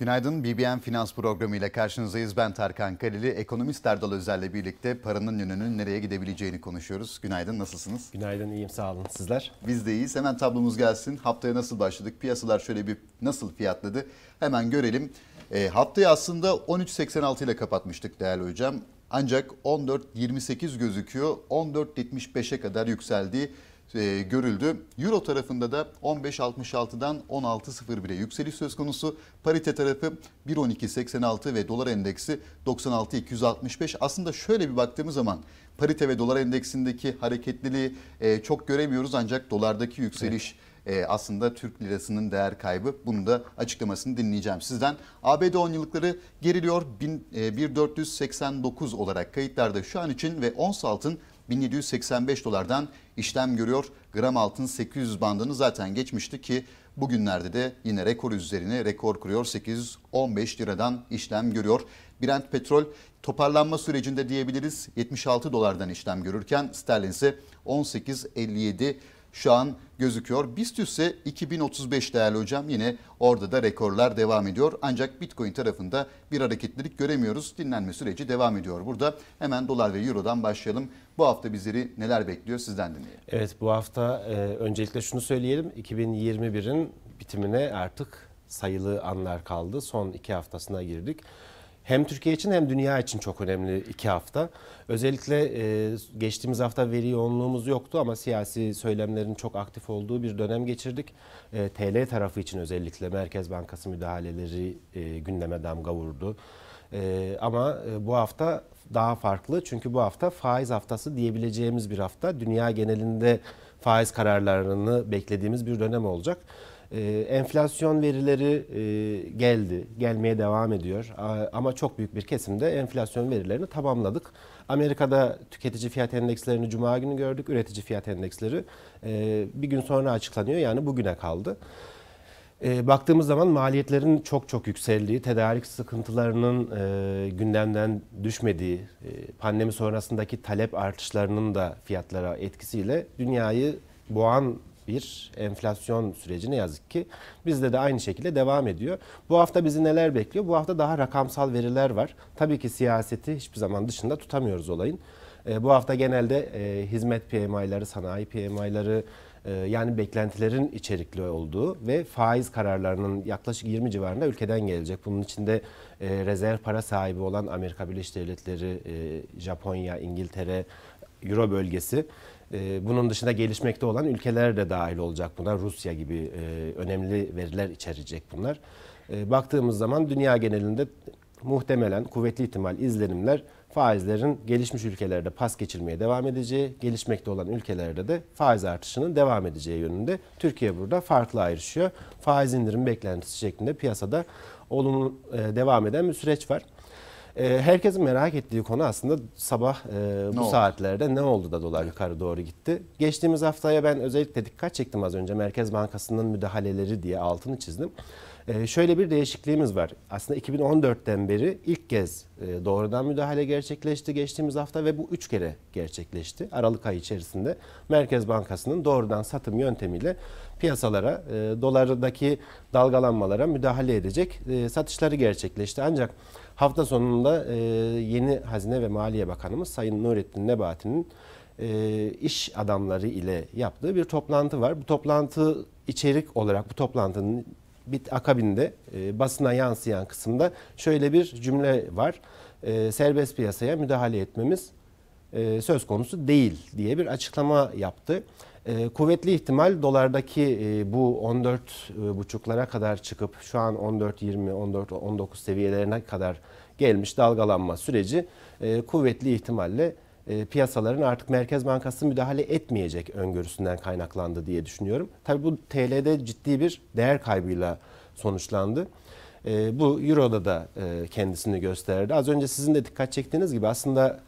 Günaydın. BBN Finans Programı ile karşınızdayız. Ben Tarkan Kaleli. Ekonomist Erdal Özer'le birlikte paranın yönünün nereye gidebileceğini konuşuyoruz. Günaydın. Nasılsınız? Günaydın. iyiyim. Sağ olun. Sizler? Biz de iyiyiz. Hemen tablomuz gelsin. Haftaya nasıl başladık? Piyasalar şöyle bir nasıl fiyatladı? Hemen görelim. E, haftayı aslında 13.86 ile kapatmıştık değerli hocam. Ancak 14.28 gözüküyor. 14.75'e kadar yükseldi. E, görüldü. Euro tarafında da 15.66'dan 16.01'e yükseliş söz konusu. Parite tarafı 1.12.86 ve dolar endeksi 96.265. Aslında şöyle bir baktığımız zaman parite ve dolar endeksindeki hareketliliği e, çok göremiyoruz ancak dolardaki yükseliş evet e, aslında Türk lirasının değer kaybı. Bunu da açıklamasını dinleyeceğim sizden. ABD 10 yıllıkları geriliyor. 1489 e, olarak kayıtlarda şu an için ve ons altın 1785 dolardan işlem görüyor. Gram altın 800 bandını zaten geçmişti ki bugünlerde de yine rekor üzerine rekor kuruyor. 815 liradan işlem görüyor. Brent petrol toparlanma sürecinde diyebiliriz 76 dolardan işlem görürken sterlin ise 18.57 şu an gözüküyor. BIST ise 2035 değerli hocam yine orada da rekorlar devam ediyor. Ancak Bitcoin tarafında bir hareketlilik göremiyoruz. Dinlenme süreci devam ediyor. Burada hemen dolar ve eurodan başlayalım. Bu hafta bizleri neler bekliyor sizden dinleyelim. Evet bu hafta e, öncelikle şunu söyleyelim. 2021'in bitimine artık sayılı anlar kaldı. Son iki haftasına girdik hem Türkiye için hem dünya için çok önemli iki hafta. Özellikle e, geçtiğimiz hafta veri yoğunluğumuz yoktu ama siyasi söylemlerin çok aktif olduğu bir dönem geçirdik. E, TL tarafı için özellikle Merkez Bankası müdahaleleri e, gündeme damga vurdu. E, ama e, bu hafta daha farklı çünkü bu hafta faiz haftası diyebileceğimiz bir hafta. Dünya genelinde faiz kararlarını beklediğimiz bir dönem olacak. E, enflasyon verileri e, geldi, gelmeye devam ediyor. A, ama çok büyük bir kesimde enflasyon verilerini tamamladık. Amerika'da tüketici fiyat endekslerini cuma günü gördük. Üretici fiyat endeksleri e, bir gün sonra açıklanıyor. Yani bugüne kaldı. E, baktığımız zaman maliyetlerin çok çok yükseldiği, tedarik sıkıntılarının e, gündemden düşmediği, e, pandemi sonrasındaki talep artışlarının da fiyatlara etkisiyle dünyayı boğan bir enflasyon süreci ne yazık ki bizde de aynı şekilde devam ediyor. Bu hafta bizi neler bekliyor? Bu hafta daha rakamsal veriler var. Tabii ki siyaseti hiçbir zaman dışında tutamıyoruz olayın. E, bu hafta genelde e, hizmet PMI'ları, sanayi PMI'ları e, yani beklentilerin içerikli olduğu ve faiz kararlarının yaklaşık 20 civarında ülkeden gelecek. Bunun içinde rezerv para sahibi olan Amerika Birleşik Devletleri, Japonya, İngiltere, Euro bölgesi ee, bunun dışında gelişmekte olan ülkeler de dahil olacak bunlar. Rusya gibi e, önemli veriler içerecek bunlar. Ee, baktığımız zaman dünya genelinde muhtemelen kuvvetli ihtimal izlenimler faizlerin gelişmiş ülkelerde pas geçirmeye devam edeceği, gelişmekte olan ülkelerde de faiz artışının devam edeceği yönünde. Türkiye burada farklı ayrışıyor. Faiz indirim beklentisi şeklinde piyasada olumlu e, devam eden bir süreç var. Ee, herkesin merak ettiği konu aslında sabah e, bu ne saatlerde oldu? ne oldu da dolar yukarı doğru gitti. Geçtiğimiz haftaya ben özellikle dikkat çektim az önce Merkez Bankası'nın müdahaleleri diye altını çizdim. Ee, şöyle bir değişikliğimiz var. Aslında 2014'ten beri ilk kez e, doğrudan müdahale gerçekleşti geçtiğimiz hafta ve bu üç kere gerçekleşti. Aralık ayı içerisinde Merkez Bankası'nın doğrudan satım yöntemiyle piyasalara, e, dolardaki dalgalanmalara müdahale edecek e, satışları gerçekleşti. Ancak hafta sonunda e, yeni Hazine ve Maliye Bakanımız Sayın Nurettin Nebati'nin iş adamları ile yaptığı bir toplantı var. Bu toplantı içerik olarak bu toplantının bit akabinde e, basına yansıyan kısımda şöyle bir cümle var. E, serbest piyasaya müdahale etmemiz e, söz konusu değil diye bir açıklama yaptı. E, kuvvetli ihtimal dolardaki e, bu e, buçuklara kadar çıkıp şu an 14 20, 14, 19 seviyelerine kadar gelmiş dalgalanma süreci e, kuvvetli ihtimalle e, piyasaların artık Merkez Bankası müdahale etmeyecek öngörüsünden kaynaklandı diye düşünüyorum. Tabii bu TL'de ciddi bir değer kaybıyla sonuçlandı. E, bu Euro'da da e, kendisini gösterdi. Az önce sizin de dikkat çektiğiniz gibi aslında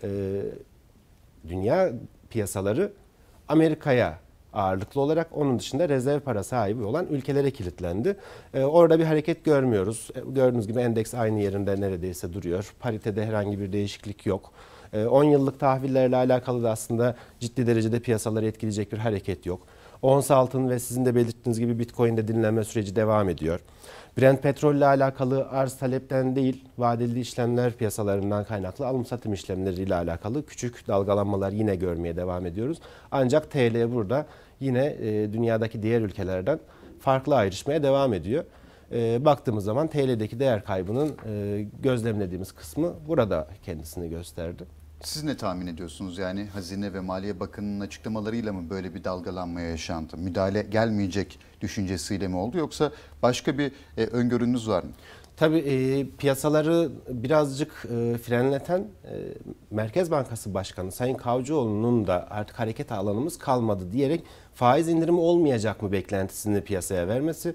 dünya piyasaları Amerika'ya ağırlıklı olarak onun dışında rezerv para sahibi olan ülkelere kilitlendi. orada bir hareket görmüyoruz. Gördüğünüz gibi endeks aynı yerinde neredeyse duruyor. Paritede herhangi bir değişiklik yok. 10 ee, yıllık tahvillerle alakalı da aslında ciddi derecede piyasaları etkileyecek bir hareket yok. Ons altın ve sizin de belirttiğiniz gibi Bitcoin'de dinlenme süreci devam ediyor. Brent petrolle alakalı arz talepten değil, vadeli işlemler piyasalarından kaynaklı alım satım işlemleriyle alakalı küçük dalgalanmalar yine görmeye devam ediyoruz. Ancak TL burada yine e, dünyadaki diğer ülkelerden farklı ayrışmaya devam ediyor. E, baktığımız zaman TL'deki değer kaybının e, gözlemlediğimiz kısmı burada kendisini gösterdi. Siz ne tahmin ediyorsunuz yani Hazine ve Maliye Bakanı'nın açıklamalarıyla mı böyle bir dalgalanmaya yaşandı? Müdahale gelmeyecek düşüncesiyle mi oldu yoksa başka bir e, öngörünüz var mı? Tabii e, piyasaları birazcık e, frenleten e, Merkez Bankası Başkanı Sayın Kavcıoğlu'nun da artık hareket alanımız kalmadı diyerek faiz indirimi olmayacak mı beklentisini piyasaya vermesi.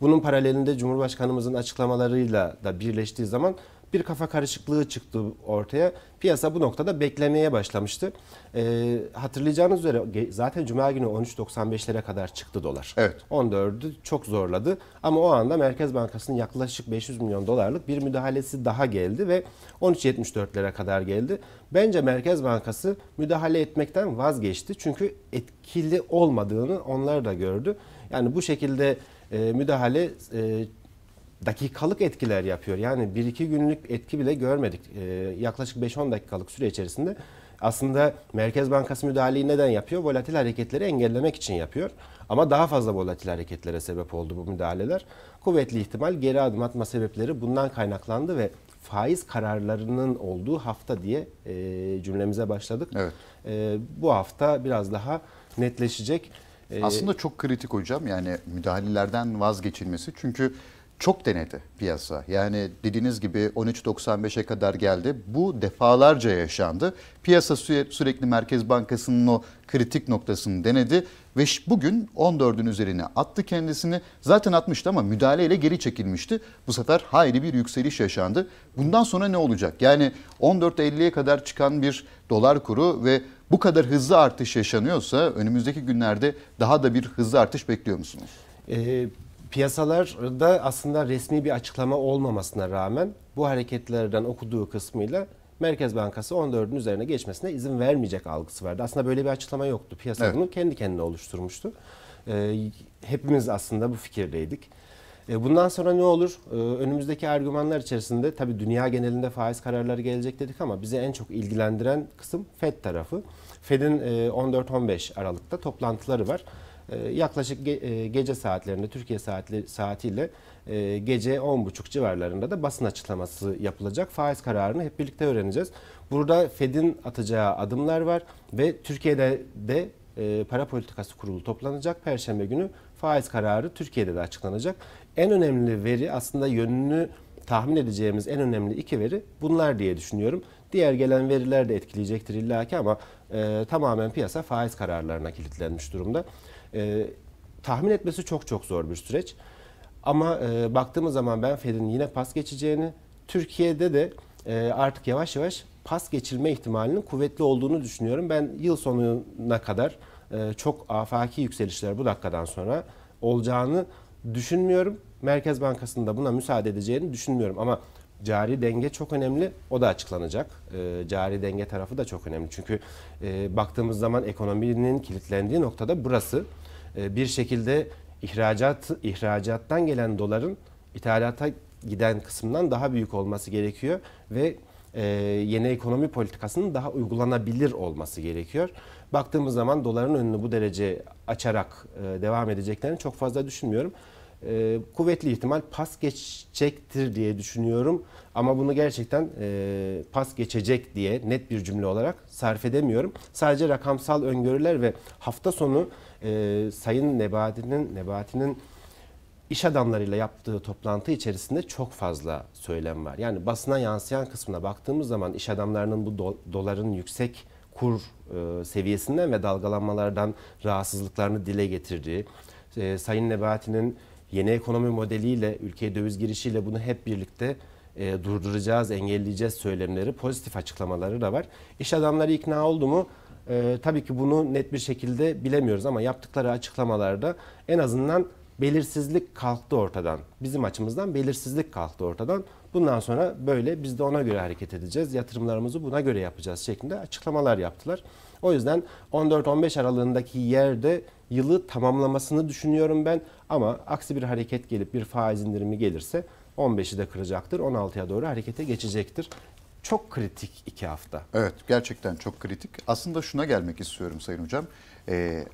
Bunun paralelinde Cumhurbaşkanımızın açıklamalarıyla da birleştiği zaman bir kafa karışıklığı çıktı ortaya. Piyasa bu noktada beklemeye başlamıştı. E, hatırlayacağınız üzere zaten Cuma günü 13.95'lere kadar çıktı dolar. Evet. 14'ü çok zorladı. Ama o anda Merkez Bankası'nın yaklaşık 500 milyon dolarlık bir müdahalesi daha geldi ve 13.74'lere kadar geldi. Bence Merkez Bankası müdahale etmekten vazgeçti. Çünkü etkili olmadığını onlar da gördü. Yani bu şekilde e, müdahale e, dakikalık etkiler yapıyor. Yani 1-2 günlük etki bile görmedik. E, yaklaşık 5-10 dakikalık süre içerisinde aslında Merkez Bankası müdahaleyi neden yapıyor? Volatil hareketleri engellemek için yapıyor. Ama daha fazla volatil hareketlere sebep oldu bu müdahaleler. Kuvvetli ihtimal geri adım atma sebepleri bundan kaynaklandı ve faiz kararlarının olduğu hafta diye e, cümlemize başladık. Evet. E, bu hafta biraz daha netleşecek. E, aslında çok kritik hocam yani müdahalelerden vazgeçilmesi. Çünkü çok denedi piyasa. Yani dediğiniz gibi 13.95'e kadar geldi. Bu defalarca yaşandı. Piyasa süre, sürekli Merkez Bankası'nın o kritik noktasını denedi ve bugün 14'ün üzerine attı kendisini. Zaten atmıştı ama müdahaleyle geri çekilmişti. Bu sefer hayli bir yükseliş yaşandı. Bundan sonra ne olacak? Yani 14.50'ye kadar çıkan bir dolar kuru ve bu kadar hızlı artış yaşanıyorsa önümüzdeki günlerde daha da bir hızlı artış bekliyor musunuz? Ee, piyasalarda aslında resmi bir açıklama olmamasına rağmen bu hareketlerden okuduğu kısmıyla Merkez Bankası 14'ün üzerine geçmesine izin vermeyecek algısı vardı. Aslında böyle bir açıklama yoktu. Piyasa evet. bunu kendi kendine oluşturmuştu. Ee, hepimiz aslında bu fikirdeydik. Ee, bundan sonra ne olur? Ee, önümüzdeki argümanlar içerisinde tabii dünya genelinde faiz kararları gelecek dedik ama bizi en çok ilgilendiren kısım FED tarafı. FED'in 14-15 e, Aralık'ta toplantıları var. Ee, yaklaşık e, gece saatlerinde Türkiye saatli, saatiyle e, gece 10.30 civarlarında da basın açıklaması yapılacak. Faiz kararını hep birlikte öğreneceğiz. Burada Fed'in atacağı adımlar var ve Türkiye'de de e, para politikası kurulu toplanacak. Perşembe günü faiz kararı Türkiye'de de açıklanacak. En önemli veri aslında yönünü tahmin edeceğimiz en önemli iki veri bunlar diye düşünüyorum. Diğer gelen veriler de etkileyecektir illaki ama e, tamamen piyasa faiz kararlarına kilitlenmiş durumda. E, tahmin etmesi çok çok zor bir süreç. Ama e, baktığımız zaman ben Fed'in yine pas geçeceğini, Türkiye'de de e, artık yavaş yavaş pas geçilme ihtimalinin kuvvetli olduğunu düşünüyorum. Ben yıl sonuna kadar e, çok afaki yükselişler bu dakikadan sonra olacağını düşünmüyorum. Merkez bankasında buna müsaade edeceğini düşünmüyorum. Ama cari denge çok önemli. O da açıklanacak. E, cari denge tarafı da çok önemli. Çünkü e, baktığımız zaman ekonominin kilitlendiği noktada burası. E, bir şekilde ihracat ihracattan gelen doların ithalata giden kısmından daha büyük olması gerekiyor ve e, yeni ekonomi politikasının daha uygulanabilir olması gerekiyor. Baktığımız zaman doların önünü bu derece açarak e, devam edeceklerini çok fazla düşünmüyorum. E, kuvvetli ihtimal pas geçecektir diye düşünüyorum ama bunu gerçekten e, pas geçecek diye net bir cümle olarak sarf edemiyorum. Sadece rakamsal öngörüler ve hafta sonu e, Sayın Nebati'nin Nebati'nin iş adamlarıyla yaptığı toplantı içerisinde çok fazla söylem var. Yani basına yansıyan kısmına baktığımız zaman iş adamlarının bu do doların yüksek kur e, seviyesinden ve dalgalanmalardan rahatsızlıklarını dile getirdiği, e, Sayın Nebati'nin yeni ekonomi modeliyle, ülkeye döviz girişiyle bunu hep birlikte e, durduracağız, engelleyeceğiz söylemleri, pozitif açıklamaları da var. İş adamları ikna oldu mu e, tabii ki bunu net bir şekilde bilemiyoruz ama yaptıkları açıklamalarda en azından belirsizlik kalktı ortadan. Bizim açımızdan belirsizlik kalktı ortadan. Bundan sonra böyle biz de ona göre hareket edeceğiz. Yatırımlarımızı buna göre yapacağız şeklinde açıklamalar yaptılar. O yüzden 14-15 aralığındaki yerde yılı tamamlamasını düşünüyorum ben. Ama aksi bir hareket gelip bir faiz indirimi gelirse 15'i de kıracaktır. 16'ya doğru harekete geçecektir çok kritik iki hafta. Evet gerçekten çok kritik. Aslında şuna gelmek istiyorum Sayın Hocam. E,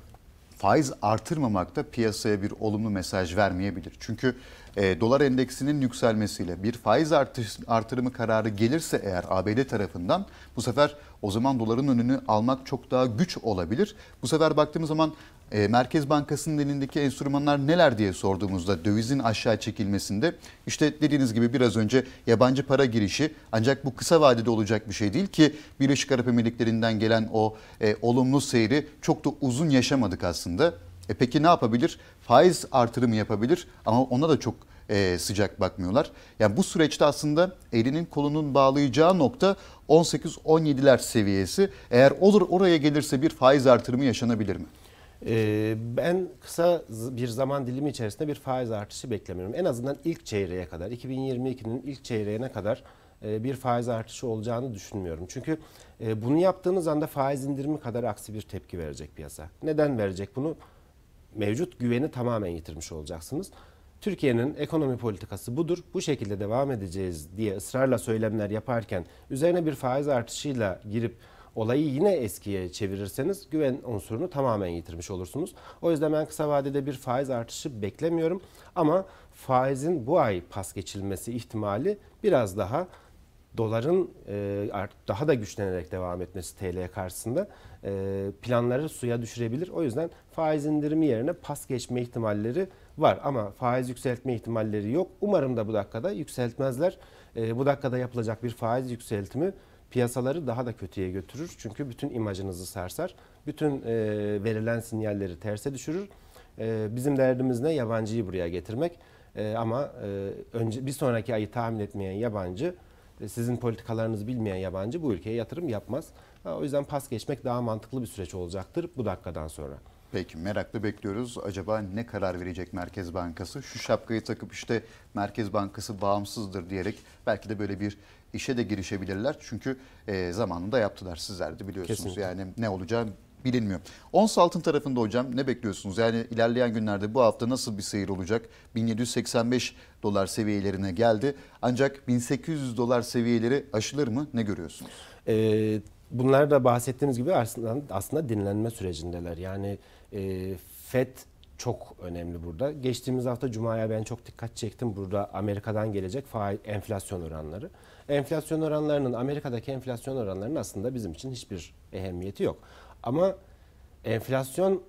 faiz artırmamak da piyasaya bir olumlu mesaj vermeyebilir. Çünkü e, dolar endeksinin yükselmesiyle bir faiz artış, artırımı kararı gelirse eğer ABD tarafından bu sefer o zaman doların önünü almak çok daha güç olabilir. Bu sefer baktığımız zaman e, Merkez Bankası'nın elindeki enstrümanlar neler diye sorduğumuzda dövizin aşağı çekilmesinde işte dediğiniz gibi biraz önce yabancı para girişi ancak bu kısa vadede olacak bir şey değil ki Birleşik Arap Emirlikleri'nden gelen o e, olumlu seyri çok da uzun yaşamadık aslında. E peki ne yapabilir? Faiz artırımı yapabilir ama ona da çok e, sıcak bakmıyorlar. Yani bu süreçte aslında elinin kolunun bağlayacağı nokta 18-17'ler seviyesi. Eğer olur oraya gelirse bir faiz artırımı yaşanabilir mi? Ee, ben kısa bir zaman dilimi içerisinde bir faiz artışı beklemiyorum. En azından ilk çeyreğe kadar, 2022'nin ilk çeyreğine kadar e, bir faiz artışı olacağını düşünmüyorum. Çünkü e, bunu yaptığınız anda faiz indirimi kadar aksi bir tepki verecek piyasa. Neden verecek bunu? Mevcut güveni tamamen yitirmiş olacaksınız. Türkiye'nin ekonomi politikası budur, bu şekilde devam edeceğiz diye ısrarla söylemler yaparken üzerine bir faiz artışıyla girip olayı yine eskiye çevirirseniz güven unsurunu tamamen yitirmiş olursunuz. O yüzden ben kısa vadede bir faiz artışı beklemiyorum ama faizin bu ay pas geçilmesi ihtimali biraz daha doların e, daha da güçlenerek devam etmesi TL karşısında e, planları suya düşürebilir. O yüzden faiz indirimi yerine pas geçme ihtimalleri var ama faiz yükseltme ihtimalleri yok. Umarım da bu dakikada yükseltmezler. E, bu dakikada yapılacak bir faiz yükseltimi piyasaları daha da kötüye götürür. Çünkü bütün imajınızı sarsar. Bütün e, verilen sinyalleri terse düşürür. E, bizim derdimiz ne? Yabancıyı buraya getirmek. E, ama e, önce bir sonraki ayı tahmin etmeyen yabancı, e, sizin politikalarınızı bilmeyen yabancı bu ülkeye yatırım yapmaz. o yüzden pas geçmek daha mantıklı bir süreç olacaktır bu dakikadan sonra. Peki merakla bekliyoruz. Acaba ne karar verecek Merkez Bankası? Şu şapkayı takıp işte Merkez Bankası bağımsızdır diyerek belki de böyle bir işe de girişebilirler. Çünkü e, zamanında yaptılar sizler de biliyorsunuz. Kesinlikle. Yani ne olacağı bilinmiyor. Ons altın tarafında hocam ne bekliyorsunuz? Yani ilerleyen günlerde bu hafta nasıl bir seyir olacak? 1785 dolar seviyelerine geldi. Ancak 1800 dolar seviyeleri aşılır mı? Ne görüyorsunuz? Ee, bunlar da bahsettiğimiz gibi aslında, aslında dinlenme sürecindeler. Yani e, FED çok önemli burada. Geçtiğimiz hafta Cuma'ya ben çok dikkat çektim. Burada Amerika'dan gelecek faiz enflasyon oranları. Enflasyon oranlarının Amerika'daki enflasyon oranlarının aslında bizim için hiçbir ehemmiyeti yok. Ama enflasyon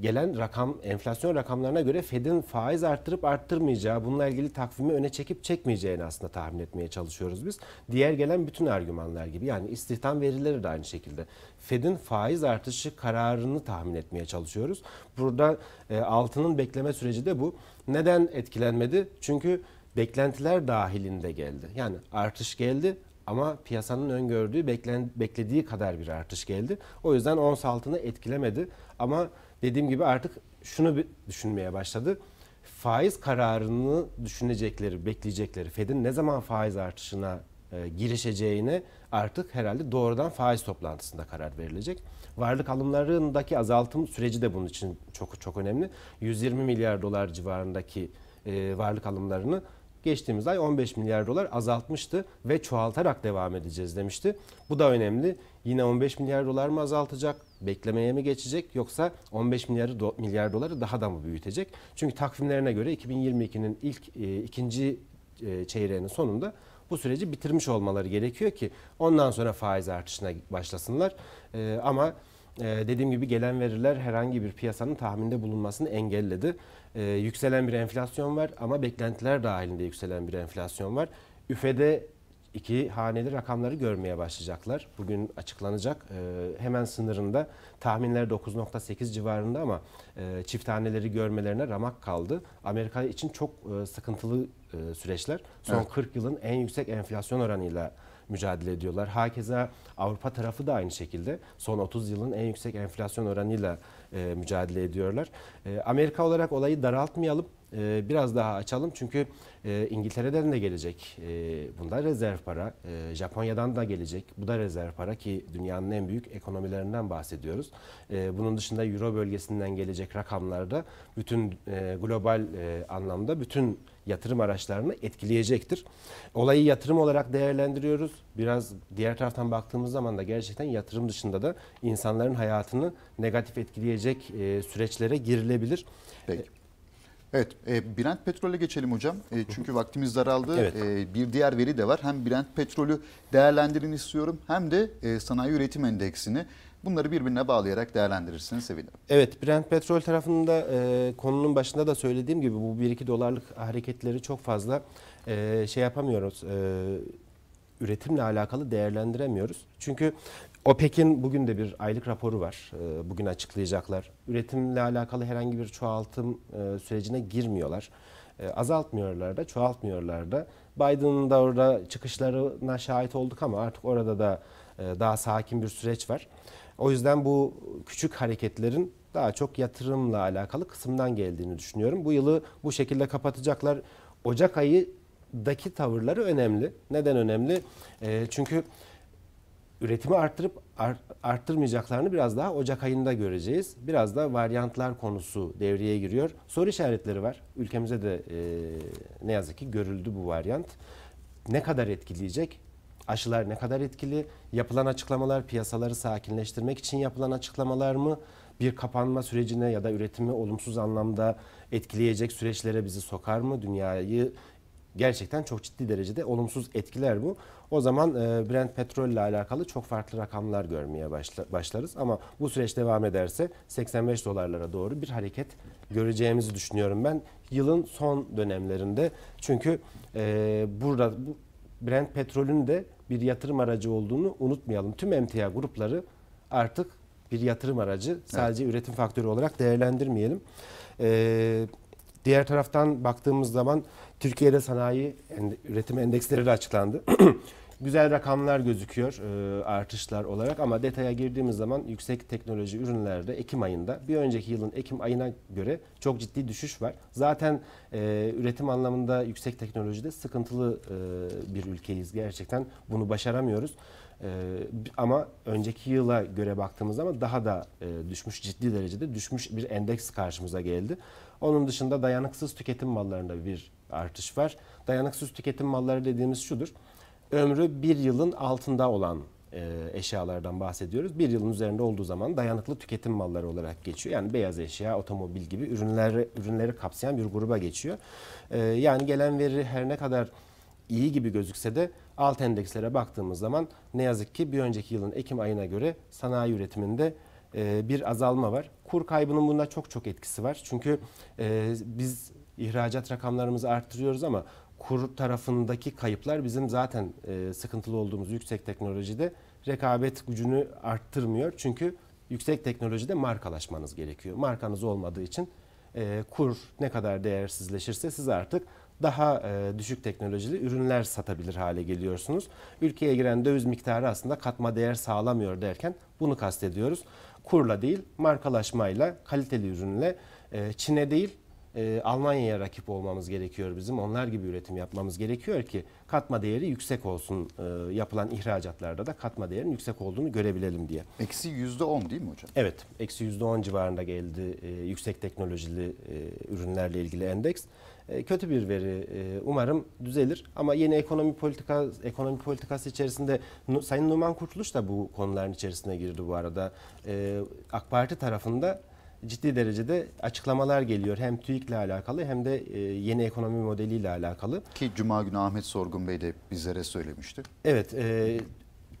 gelen rakam enflasyon rakamlarına göre Fed'in faiz arttırıp arttırmayacağı, bununla ilgili takvimi öne çekip çekmeyeceğini aslında tahmin etmeye çalışıyoruz biz. Diğer gelen bütün argümanlar gibi yani istihdam verileri de aynı şekilde. Fed'in faiz artışı kararını tahmin etmeye çalışıyoruz. Burada e, altının bekleme süreci de bu. Neden etkilenmedi? Çünkü beklentiler dahilinde geldi. Yani artış geldi ama piyasanın öngördüğü, beklen, beklediği kadar bir artış geldi. O yüzden ons altını etkilemedi ama dediğim gibi artık şunu düşünmeye başladı. Faiz kararını düşünecekleri, bekleyecekleri, Fed'in ne zaman faiz artışına e, girişeceğine artık herhalde doğrudan faiz toplantısında karar verilecek. Varlık alımlarındaki azaltım süreci de bunun için çok çok önemli. 120 milyar dolar civarındaki e, varlık alımlarını geçtiğimiz ay 15 milyar dolar azaltmıştı ve çoğaltarak devam edeceğiz demişti. Bu da önemli. Yine 15 milyar dolar mı azaltacak, beklemeye mi geçecek yoksa 15 milyar, milyar doları daha da mı büyütecek? Çünkü takvimlerine göre 2022'nin ilk e, ikinci e, çeyreğinin sonunda bu süreci bitirmiş olmaları gerekiyor ki ondan sonra faiz artışına başlasınlar. E, ama dediğim gibi gelen veriler herhangi bir piyasanın tahminde bulunmasını engelledi e, yükselen bir enflasyon var ama beklentiler dahilinde yükselen bir enflasyon var. Üfede iki haneli rakamları görmeye başlayacaklar. Bugün açıklanacak. E, hemen sınırında tahminler 9.8 civarında ama e, çift haneleri görmelerine ramak kaldı. Amerika için çok e, sıkıntılı e, süreçler. Son evet. 40 yılın en yüksek enflasyon oranıyla mücadele ediyorlar. Hakeza Avrupa tarafı da aynı şekilde son 30 yılın en yüksek enflasyon oranıyla e, mücadele ediyorlar. E, Amerika olarak olayı daraltmayalım ee, biraz daha açalım. Çünkü e, İngiltere'den de gelecek ee, bunda rezerv para. E, Japonya'dan da gelecek. Bu da rezerv para ki dünyanın en büyük ekonomilerinden bahsediyoruz. Ee, bunun dışında Euro bölgesinden gelecek rakamlar da bütün e, global anlamda bütün yatırım araçlarını etkileyecektir. Olayı yatırım olarak değerlendiriyoruz. Biraz diğer taraftan baktığımız zaman da gerçekten yatırım dışında da insanların hayatını negatif etkileyecek süreçlere girilebilir. Peki. Evet, e, Brent petrole geçelim hocam. E, çünkü vaktimiz daraldı. Evet. E, bir diğer veri de var. Hem Brent petrolü değerlendirin istiyorum hem de e, sanayi üretim endeksini. Bunları birbirine bağlayarak değerlendirirseniz sevinirim. Evet, Brent petrol tarafında e, konunun başında da söylediğim gibi bu 1-2 dolarlık hareketleri çok fazla e, şey yapamıyoruz. E, üretimle alakalı değerlendiremiyoruz. Çünkü OPEC'in bugün de bir aylık raporu var. Ee, bugün açıklayacaklar. Üretimle alakalı herhangi bir çoğaltım e, sürecine girmiyorlar. E, azaltmıyorlar da, çoğaltmıyorlar da. Biden'ın da orada çıkışlarına şahit olduk ama artık orada da e, daha sakin bir süreç var. O yüzden bu küçük hareketlerin daha çok yatırımla alakalı kısımdan geldiğini düşünüyorum. Bu yılı bu şekilde kapatacaklar. Ocak ayı daki tavırları önemli. Neden önemli? E, çünkü üretimi arttırıp arttırmayacaklarını biraz daha Ocak ayında göreceğiz. Biraz da varyantlar konusu devreye giriyor. Soru işaretleri var. Ülkemize de e, ne yazık ki görüldü bu varyant. Ne kadar etkileyecek? Aşılar ne kadar etkili? Yapılan açıklamalar piyasaları sakinleştirmek için yapılan açıklamalar mı? Bir kapanma sürecine ya da üretimi olumsuz anlamda etkileyecek süreçlere bizi sokar mı? Dünyayı gerçekten çok ciddi derecede olumsuz etkiler bu. O zaman e, Brent petrol ile alakalı çok farklı rakamlar görmeye başla, başlarız. Ama bu süreç devam ederse 85 dolarlara doğru bir hareket göreceğimizi düşünüyorum ben. Yılın son dönemlerinde çünkü e, burada bu Brent petrolün de bir yatırım aracı olduğunu unutmayalım. Tüm emtia grupları artık bir yatırım aracı sadece evet. üretim faktörü olarak değerlendirmeyelim. Evet Diğer taraftan baktığımız zaman Türkiye'de sanayi üretim endeksleri de açıklandı. Güzel rakamlar gözüküyor e, artışlar olarak ama detaya girdiğimiz zaman yüksek teknoloji ürünlerde Ekim ayında bir önceki yılın Ekim ayına göre çok ciddi düşüş var. Zaten e, üretim anlamında yüksek teknolojide sıkıntılı e, bir ülkeyiz gerçekten bunu başaramıyoruz. ama önceki yıla göre baktığımız zaman daha da düşmüş ciddi derecede düşmüş bir endeks karşımıza geldi. Onun dışında dayanıksız tüketim mallarında bir artış var. Dayanıksız tüketim malları dediğimiz şudur. Ömrü bir yılın altında olan e, eşyalardan bahsediyoruz. Bir yılın üzerinde olduğu zaman dayanıklı tüketim malları olarak geçiyor. Yani beyaz eşya, otomobil gibi ürünleri, ürünleri kapsayan bir gruba geçiyor. E, yani gelen veri her ne kadar iyi gibi gözükse de alt endekslere baktığımız zaman ne yazık ki bir önceki yılın Ekim ayına göre sanayi üretiminde e, bir azalma var. Kur kaybının bunda çok çok etkisi var. Çünkü e, biz ihracat rakamlarımızı arttırıyoruz ama kur tarafındaki kayıplar bizim zaten e, sıkıntılı olduğumuz yüksek teknolojide rekabet gücünü arttırmıyor. Çünkü yüksek teknolojide markalaşmanız gerekiyor. Markanız olmadığı için kur ne kadar değersizleşirse siz artık daha düşük teknolojili ürünler satabilir hale geliyorsunuz. Ülkeye giren döviz miktarı aslında katma değer sağlamıyor derken bunu kastediyoruz kurla değil markalaşmayla, kaliteli ürünle e, Çin'e değil e, Almanya'ya rakip olmamız gerekiyor bizim. Onlar gibi üretim yapmamız gerekiyor ki katma değeri yüksek olsun. E, yapılan ihracatlarda da katma değerin yüksek olduğunu görebilelim diye. Eksi yüzde on değil mi hocam? Evet. Eksi yüzde on civarında geldi e, yüksek teknolojili e, ürünlerle ilgili endeks. E, kötü bir veri e, umarım düzelir. Ama yeni ekonomi politika ekonomi politikası içerisinde Sayın Numan Kurtuluş da bu konuların içerisine girdi bu arada. E, AK Parti tarafında ciddi derecede açıklamalar geliyor. Hem TÜİK'le alakalı hem de yeni ekonomi modeliyle alakalı. Ki Cuma günü Ahmet Sorgun Bey de bizlere söylemişti. Evet, e,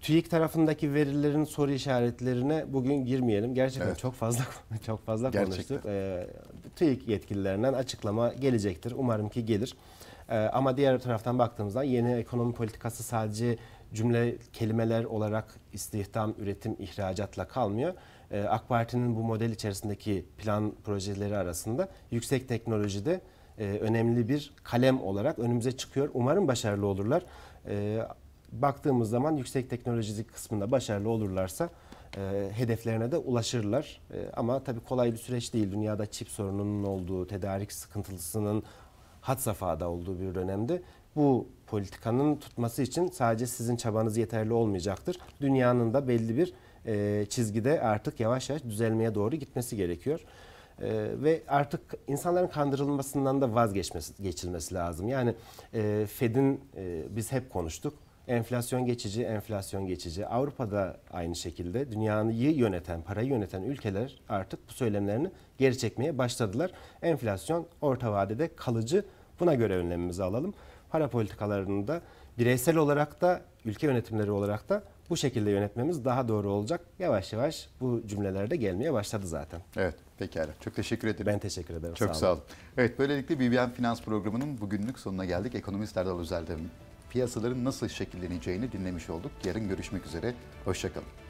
TÜİK tarafındaki verilerin soru işaretlerine bugün girmeyelim. Gerçekten evet. çok fazla çok fazla Gerçekten. konuştuk. Ee, TÜİK yetkililerinden açıklama gelecektir. Umarım ki gelir. Ee, ama diğer taraftan baktığımızda yeni ekonomi politikası sadece cümle kelimeler olarak istihdam, üretim, ihracatla kalmıyor. Ee, AK Parti'nin bu model içerisindeki plan projeleri arasında yüksek teknolojide e, önemli bir kalem olarak önümüze çıkıyor. Umarım başarılı olurlar. Ee, baktığımız zaman yüksek teknolojilik kısmında başarılı olurlarsa e, hedeflerine de ulaşırlar. E, ama tabii kolay bir süreç değil. Dünyada çip sorununun olduğu, tedarik sıkıntılısının hat safhada olduğu bir dönemde bu politikanın tutması için sadece sizin çabanız yeterli olmayacaktır. Dünyanın da belli bir e, çizgide artık yavaş yavaş düzelmeye doğru gitmesi gerekiyor. E, ve artık insanların kandırılmasından da vazgeçmesi geçilmesi lazım. Yani e, Fed'in e, biz hep konuştuk Enflasyon geçici, enflasyon geçici. Avrupa'da aynı şekilde dünyayı yöneten, parayı yöneten ülkeler artık bu söylemlerini geri çekmeye başladılar. Enflasyon orta vadede kalıcı. Buna göre önlemimizi alalım. Para politikalarını da bireysel olarak da ülke yönetimleri olarak da bu şekilde yönetmemiz daha doğru olacak. Yavaş yavaş bu cümlelerde gelmeye başladı zaten. Evet pekala. Çok teşekkür ederim. Ben teşekkür ederim. Çok sağ olun. Sağ olun. Evet böylelikle BBM Finans programının bugünlük sonuna geldik. Ekonomistlerden özellikle piyasaların nasıl şekilleneceğini dinlemiş olduk. Yarın görüşmek üzere, hoşçakalın.